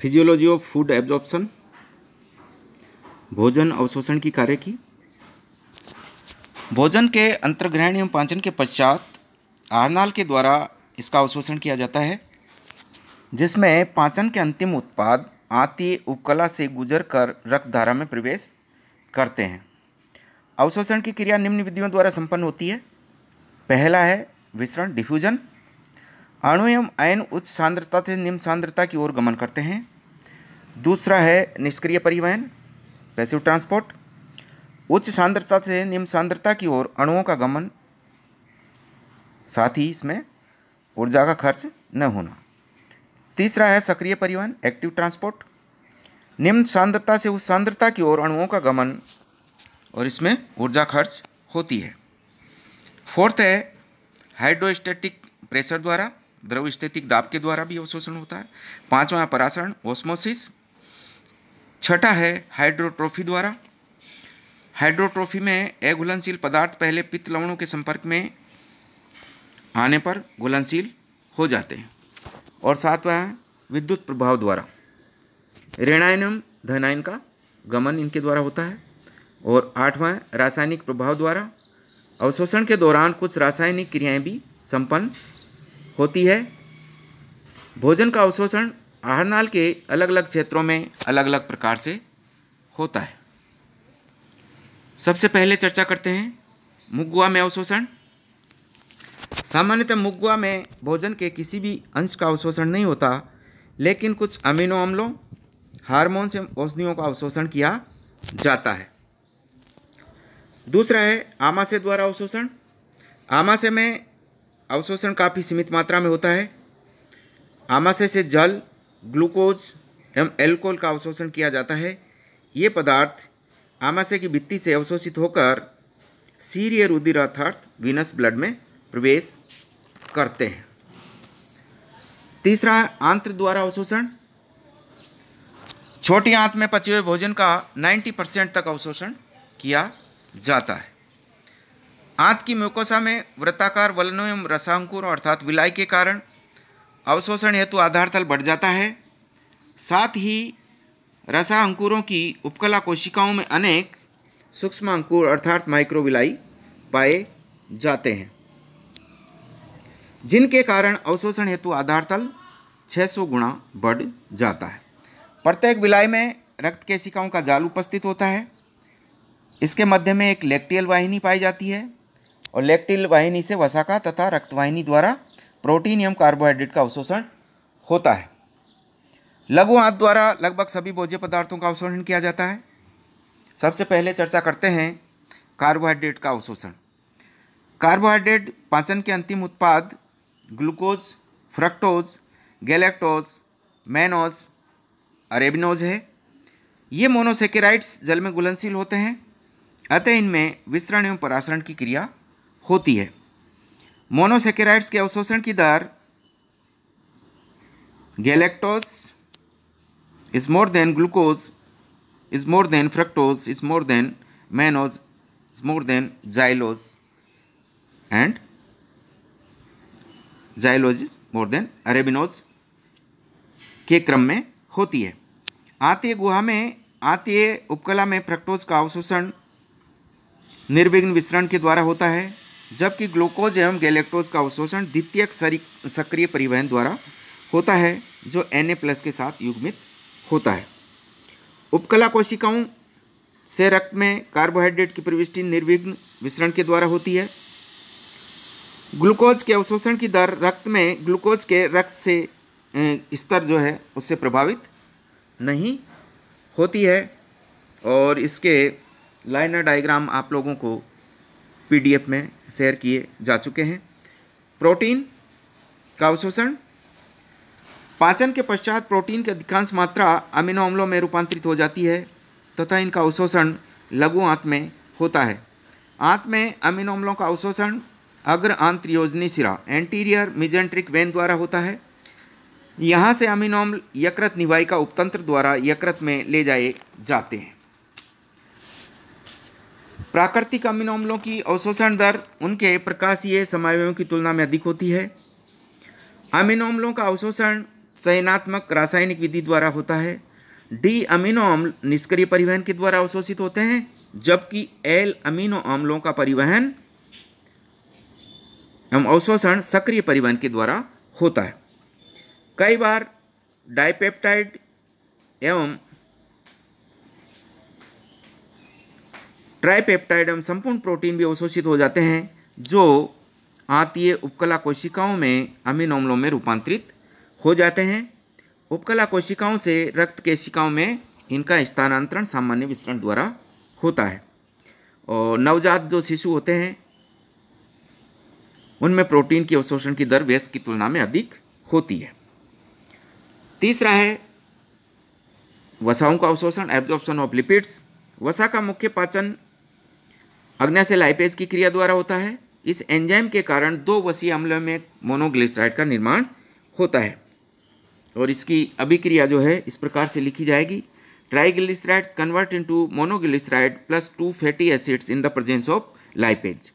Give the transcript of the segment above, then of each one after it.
physiology of food absorption भोजन अवशोषण की कार्य की भोजन के अंतर्ग्रहण एवं पाचन के पश्चात आरनाल के द्वारा इसका अवशोषण किया जाता है जिसमें पाचन के अंतिम उत्पाद आती उपकला से गुजर कर रक्तधारा में प्रवेश करते हैं अवशोषण की क्रिया निम्न विधियों द्वारा संपन्न होती है पहला है विसरण डिफ्यूजन अणु एवं आयन उच्च सांद्रता से निम्न सांद्रता की ओर गमन करते हैं दूसरा है निष्क्रिय परिवहन पैसिव ट्रांसपोर्ट उच्च सांद्रता से निम्न सांद्रता की ओर अणुओं का गमन साथ ही इसमें ऊर्जा का खर्च न होना तीसरा है सक्रिय परिवहन एक्टिव ट्रांसपोर्ट निम्न सांद्रता से उच्च सांद्रता की ओर अणुओं का गमन और इसमें ऊर्जा खर्च होती है फोर्थ है हाइड्रोस्टेटिक प्रेशर द्वारा द्रव स्थितिक दाब के द्वारा भी अवशोषण होता है पांचवा है परासरण ओस्मोसिस छठा है हाइड्रोट्रोफी द्वारा हाइड्रोट्रोफी में अघुलनशील पदार्थ पहले पित्त लवणों के संपर्क में आने पर घुलनशील हो जाते हैं और सातवा है विद्युत प्रभाव द्वारा ऋणायन धनायन का गमन इनके द्वारा होता है और आठवां है रासायनिक प्रभाव द्वारा अवशोषण के दौरान कुछ रासायनिक क्रियाएं भी संपन्न होती है भोजन का अवशोषण नाल के अलग अलग क्षेत्रों में अलग अलग प्रकार से होता है सबसे पहले चर्चा करते हैं मुगुआ में अवशोषण सामान्यतः मुगुआ में भोजन के किसी भी अंश का अवशोषण नहीं होता लेकिन कुछ अमीनो अम्लों हार्मोन्स एवं औषधियों का अवशोषण किया जाता है दूसरा है आमाशय द्वारा अवशोषण आमाशय में अवशोषण काफ़ी सीमित मात्रा में होता है आमाशय से जल ग्लूकोज एवं एल्कोहल का अवशोषण किया जाता है ये पदार्थ आमाशय की भित्ति से अवशोषित होकर सीरिय रुधिर अर्थार्थ वीनस ब्लड में प्रवेश करते हैं तीसरा आंत्र द्वारा अवशोषण छोटी आंत में पचे हुए भोजन का 90 परसेंट तक अवशोषण किया जाता है आंत की म्यूकोसा में वृत्ताकार वलनों एवं रसांकुर अर्थात विलाय के कारण अवशोषण हेतु आधार तल बढ़ जाता है साथ ही रसा अंकुरों की उपकला कोशिकाओं में अनेक सूक्ष्म अंकुर अर्थात माइक्रोविलाई पाए जाते हैं जिनके कारण अवशोषण हेतु आधार तल 600 गुणा बढ़ जाता है प्रत्येक विलाय में रक्त केशिकाओं का जाल उपस्थित होता है इसके मध्य में एक लेक्टियल वाहिनी पाई जाती है और लेक्टिल वाहिनी से वसा का तथा रक्तवाहिनी द्वारा प्रोटीन एवं कार्बोहाइड्रेट का अवशोषण होता है लघु आंत द्वारा लगभग सभी भोज्य पदार्थों का अवशोषण किया जाता है सबसे पहले चर्चा करते हैं कार्बोहाइड्रेट का अवशोषण कार्बोहाइड्रेट पाचन के अंतिम उत्पाद glucose fructose galactose mannose arabinose है ये मोनोसेकेराइड्स जल में घुलनशील होते हैं अतः इनमें विसरण एवं परासरण की क्रिया होती है मोनोसेकेराइड्स के अवशोषण की दर galactose is more than glucose is more than fructose is more than mannose is more than xylose and xylose is more than arabinose के क्रम में होती है आते गुहा में आते उपकला में फ्रक्टोज का अवशोषण निर्विघ्न विसरण के द्वारा होता है जबकि ग्लूकोज एवं गैलेक्टोज का अवशोषण द्वितीय सक्रिय परिवहन द्वारा होता है जो एन प्लस के साथ युग्मित होता है उपकला कोशिकाओं से रक्त में कार्बोहाइड्रेट की प्रविष्टि निर्विघ्न विसरण के द्वारा होती है ग्लूकोज के अवशोषण की दर रक्त में ग्लूकोज के रक्त से स्तर जो है उससे प्रभावित नहीं होती है और इसके लाइनर डायग्राम आप लोगों को पीडीएफ में शेयर किए जा चुके हैं प्रोटीन का अवशोषण पाचन के पश्चात प्रोटीन की अधिकांश मात्रा अमीनो अम्लों में रूपांतरित हो जाती है तथा तो इनका अवशोषण लघु आंत में होता है आंत में अमीनो अम्लों का अवशोषण अग्र आंत्रियोजनी सिरा एंटीरियर मिजेंट्रिक वेन द्वारा होता है यहाँ से अमीनो अम्ल यकृत निवाई का उपतंत्र द्वारा यकृत में ले जाए जाते हैं प्राकृतिक अमीनो अम्लों की अवशोषण दर उनके प्रकाशीय समावयों की तुलना में अधिक होती है अमीनो अम्लों का अवशोषण चयनात्मक रासायनिक विधि द्वारा होता है डी अमीनो अम्ल निष्क्रिय परिवहन के द्वारा अवशोषित होते हैं जबकि एल अमीनो अम्लों का परिवहन एवं अवशोषण सक्रिय परिवहन के द्वारा होता है कई बार डाइपेप्टाइड एवं ट्राईपेप्टाइड एवं संपूर्ण प्रोटीन भी अवशोषित हो जाते हैं जो आतीय उपकला कोशिकाओं में अमीन अम्लों में रूपांतरित हो जाते हैं उपकला कोशिकाओं से रक्त केशिकाओं में इनका स्थानांतरण सामान्य विस्तरण द्वारा होता है और नवजात जो शिशु होते हैं उनमें प्रोटीन की अवशोषण की दर व्यस्त की तुलना में अधिक होती है तीसरा है वसाओं का अवशोषण एब्जॉर्प्शन ऑफ लिपिड्स वसा का मुख्य पाचन अग्नाशय लाइपेज की क्रिया द्वारा होता है इस एंजाइम के कारण दो वसी अम्ल में मोनोग्लिसराइड का निर्माण होता है और इसकी अभिक्रिया जो है इस प्रकार से लिखी जाएगी triglycerides convert into monoglyceride plus two fatty acids in the presence of lipase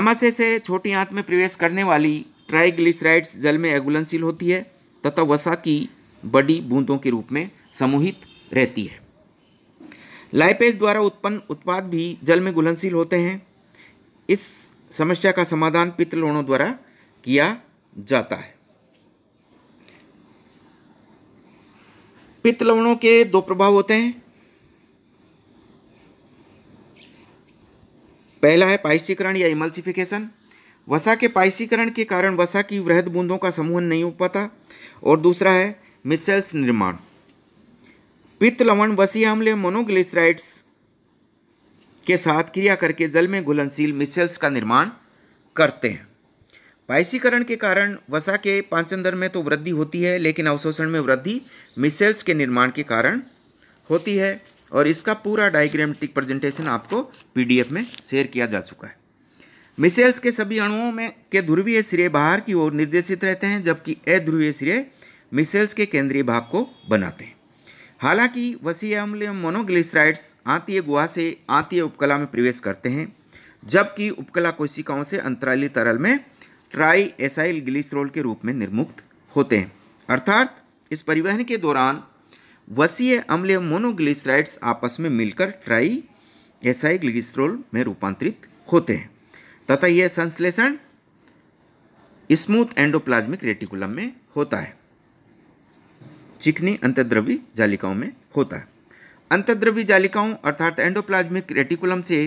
आमाशय से छोटी आंत में प्रवेश करने वाली ट्राइग्लिसराइड्स जल में एगुलनशील होती है तथा वसा की बड़ी बूंदों के रूप में समूहित रहती है लाइपेज द्वारा उत्पन्न उत्पाद भी जल में घुलनशील होते हैं इस समस्या का समाधान पित्तलोणों द्वारा किया जाता है पित्तलोणों के दो प्रभाव होते हैं पहला है पाइसीकरण या इमल्सिफिकेशन वसा के पाइसीकरण के कारण वसा की वृहद बूंदों का समूह नहीं हो पाता और दूसरा है मिसेल्स निर्माण पित्त लवण वसी अम्ल मोनोग्लिसराइड्स के साथ क्रिया करके जल में घुलनशील मिसल्स का निर्माण करते हैं पायसीकरण के कारण वसा के पाचन दर में तो वृद्धि होती है लेकिन अवशोषण में वृद्धि मिसेल्स के निर्माण के कारण होती है और इसका पूरा डायग्रामेटिक प्रेजेंटेशन आपको पीडीएफ में शेयर किया जा चुका है मिसेल्स के सभी अणुओं में के ध्रुवीय सिरे बाहर की ओर निर्देशित रहते हैं जबकि अध्रुवीय सिरे मिसेल्स के केंद्रीय भाग को बनाते हैं हालांकि वसी अम्ल मोनोग्लिसराइड्स आंतीय गुहा से आंतीय उपकला में प्रवेश करते हैं जबकि उपकला कोशिकाओं से अंतराली तरल में ट्राई एसाइल ग्लिसरोल के रूप में निर्मुक्त होते हैं अर्थात इस परिवहन के दौरान वसीय अम्ल मोनोग्लिसराइड्स आपस में मिलकर ट्राई एसाइल ग्लिसरोल में रूपांतरित होते हैं तथा यह संश्लेषण स्मूथ एंडोप्लाज्मिक रेटिकुलम में होता है चिकनी अंतद्रवी जालिकाओं में होता है अंतद्रवी जालिकाओं अर्थात एंडोप्लाज्मिक रेटिकुलम से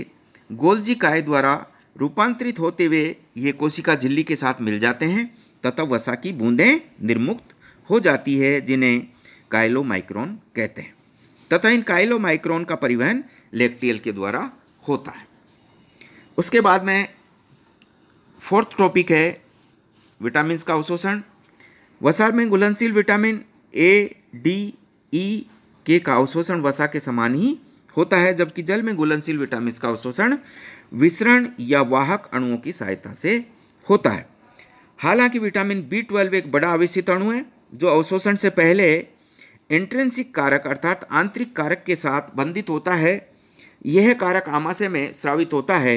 गोल्जी काय द्वारा रूपांतरित होते हुए ये कोशिका झिल्ली के साथ मिल जाते हैं तथा वसा की बूंदें निर्मुक्त हो जाती है जिन्हें काइलोमाइक्रोन कहते हैं तथा इन काइलोमाइक्रोन का परिवहन लेक्टियल के द्वारा होता है उसके बाद में फोर्थ टॉपिक है विटामिन का अवशोषण वसा में घुलनशील विटामिन ए डी ई के का अवशोषण वसा के समान ही होता है जबकि जल में घुलनशील विटामिन का अवशोषण विसरण या वाहक अणुओं की सहायता से होता है हालांकि विटामिन बी ट्वेल्व एक बड़ा आवेशित अणु है जो अवशोषण से पहले इंट्रेंसिक कारक अर्थात आंतरिक कारक के साथ बंधित होता है यह कारक आमाशय में श्रावित होता है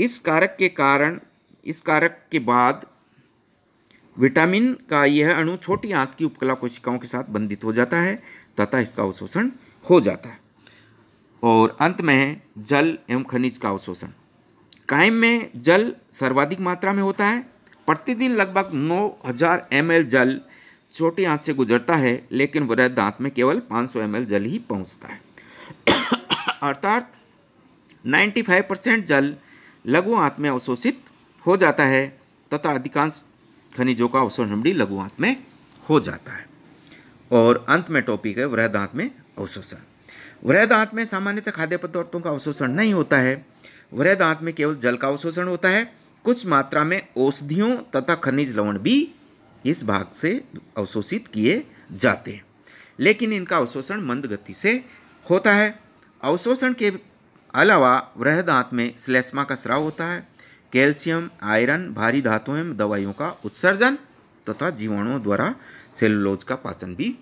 इस कारक के कारण इस कारक के बाद विटामिन का यह अणु छोटी आंत की उपकला कोशिकाओं के साथ बंधित हो जाता है तथा इसका अवशोषण हो जाता है और अंत में है जल एवं खनिज का अवशोषण कायम में जल सर्वाधिक मात्रा में होता है प्रतिदिन लगभग 9000 हज़ार जल छोटी आंत से गुजरता है लेकिन वृद्ध दांत में केवल 500 एल जल ही पहुंचता है अर्थात 95 परसेंट जल लघु आंत में अवशोषित हो जाता है तथा अधिकांश खनिजों का अवशोषण भी लघु आंत में हो जाता है और अंत में टॉपिक है वृह दांत में अवशोषण वृह दांत में सामान्यतः खाद्य पदार्थों का अवशोषण नहीं होता है वृह दांत में केवल जल का अवशोषण होता है कुछ मात्रा में औषधियों तथा खनिज लवण भी इस भाग से अवशोषित किए जाते हैं लेकिन इनका अवशोषण मंद गति से होता है अवशोषण के अलावा वृह दांत में स्लेस्मा का स्राव होता है कैल्शियम आयरन भारी धातुओं एवं दवाइयों का उत्सर्जन तथा जीवाणुओं द्वारा सेलुलोज का पाचन भी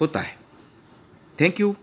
होता है थैंक यू